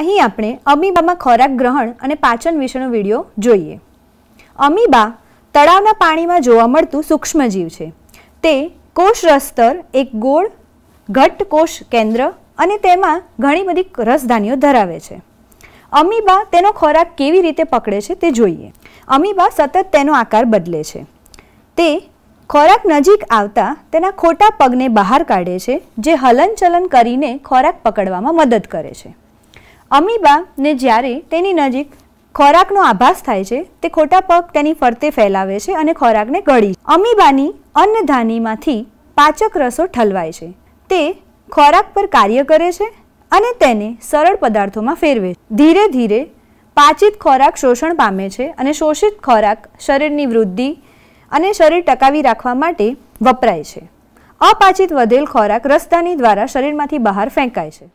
અહીં આપણે અમીબામાં ખોરાક ગ્રહણ અને પાચન વિશેનો વિડીયો જોઈએ અમીબા તળાવના પાણીમાં જોવા મળતું સૂક્ષ્મજીવ છે તે કોષ કોષરસસ્તર એક ગોળ ઘટ્ટ કોષ કેન્દ્ર અને તેમાં ઘણી બધી રસધાનીઓ ધરાવે છે અમીબા તેનો ખોરાક કેવી રીતે પકડે છે તે જોઈએ અમીબા સતત તેનો આકાર બદલે છે તે ખોરાક નજીક આવતા તેના ખોટા પગને બહાર કાઢે છે જે હલનચલન કરીને ખોરાક પકડવામાં મદદ કરે છે અમીબાને જ્યારે તેની નજીક ખોરાકનો આભાસ થાય છે તે ખોટા પગ તેની ફરતે ફેલાવે છે અને ખોરાકને ગળી અમીબાની અન્નધાનીમાંથી પાચક રસો ઠલવાય છે તે ખોરાક પર કાર્ય કરે છે અને તેને સરળ પદાર્થોમાં ફેરવે છે ધીરે ધીરે પાચિત ખોરાક શોષણ પામે છે અને શોષિત ખોરાક શરીરની વૃદ્ધિ અને શરીર ટકાવી રાખવા માટે વપરાય છે અપાચિત વધેલ ખોરાક રસદાની દ્વારા શરીરમાંથી બહાર ફેંકાય છે